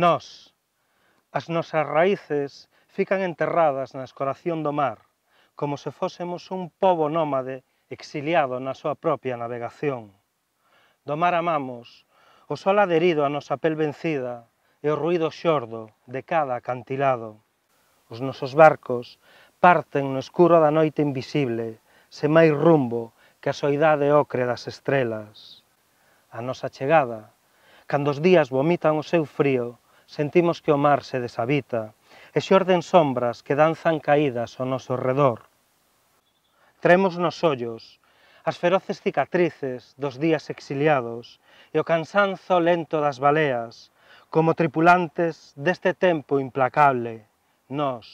Nós, as nosas raíces, fican enterradas na escoración do mar, como se fósemos un pobo nómade exiliado na súa propia navegación. Do mar amamos o sol aderido á nosa pel vencida e o ruído xordo de cada acantilado. Os nosos barcos parten no escuro da noite invisible, máis rumbo que a soidade ocre das estrelas. A nosa chegada, cando os días vomitan o seu frío, sentimos que o mar se deshabita e xorden sombras que danzan caídas ao noso redor. Tremos nos ollos as feroces cicatrices dos días exiliados e o cansanzo lento das baleas, como tripulantes deste tempo implacable, nós,